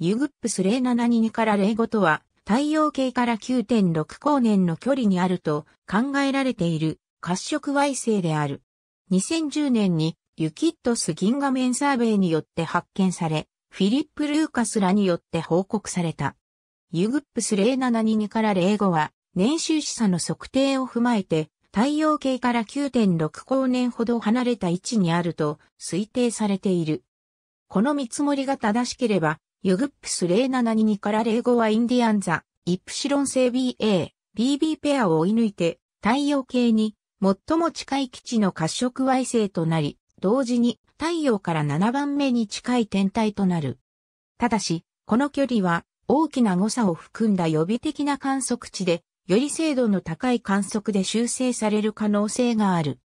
ユグップス0722から05とは、太陽系から9.6光年の距離にあると考えられている褐色矮星である。2010年にユキッドス銀河面サーベイによって発見され、フィリップ・ルーカスらによって報告された。ユグップス0722から05は、年収示差の測定を踏まえて、太陽系から9.6光年ほど離れた位置にあると推定されている。この見積もりが正しければ、ユグップス0722から05はインディアンザ、イプシロン製 BA、BB ペアを追い抜いて、太陽系に最も近い基地の褐色矮星となり、同時に太陽から7番目に近い天体となる。ただし、この距離は大きな誤差を含んだ予備的な観測値で、より精度の高い観測で修正される可能性がある。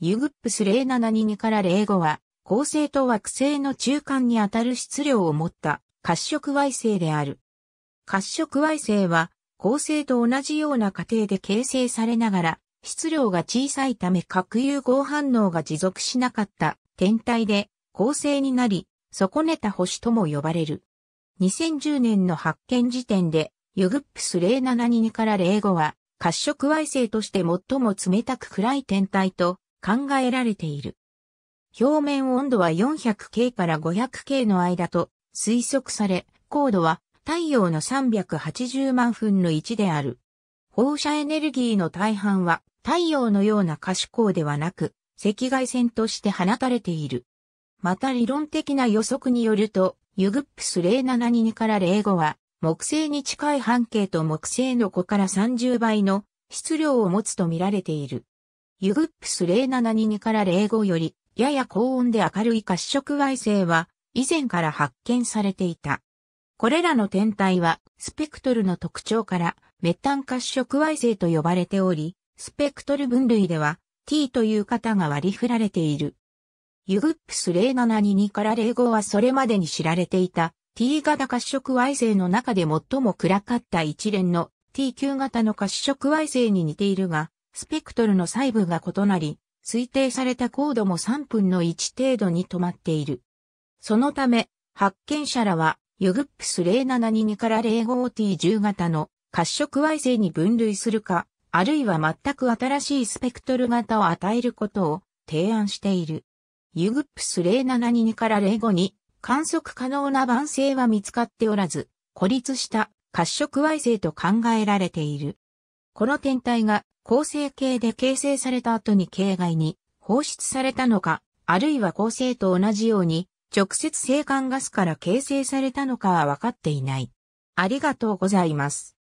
ユグップス0722から05は、恒星と惑星の中間にあたる質量を持った褐色矮星である。褐色矮星は、恒星と同じような過程で形成されながら、質量が小さいため核融合反応が持続しなかった天体で恒星になり、損ねた星とも呼ばれる。2010年の発見時点で、ユグップス0722から05は、褐色矮星として最も冷たく暗い天体と考えられている。表面温度は 400K から 500K の間と推測され、高度は太陽の380万分の1である。放射エネルギーの大半は太陽のような可視光ではなく、赤外線として放たれている。また理論的な予測によると、ユグップス0722から05は、木星に近い半径と木星の子から30倍の質量を持つと見られている。ユグップス0722から05よりやや高温で明るい褐色矮星は以前から発見されていた。これらの天体はスペクトルの特徴からメタン褐色矮星と呼ばれており、スペクトル分類では T という型が割り振られている。ユグップス0722から05はそれまでに知られていた T 型褐色矮星の中で最も暗かった一連の T9 型の褐色矮星に似ているが、スペクトルの細部が異なり、推定された高度も3分の1程度に止まっている。そのため、発見者らは、ユグップス0722から 05T10 型の褐色矮星に分類するか、あるいは全く新しいスペクトル型を与えることを提案している。ユグップス0722から05に観測可能な晩星は見つかっておらず、孤立した褐色矮星と考えられている。この天体が構成形で形成された後に形外に放出されたのか、あるいは構成と同じように直接生還ガスから形成されたのかは分かっていない。ありがとうございます。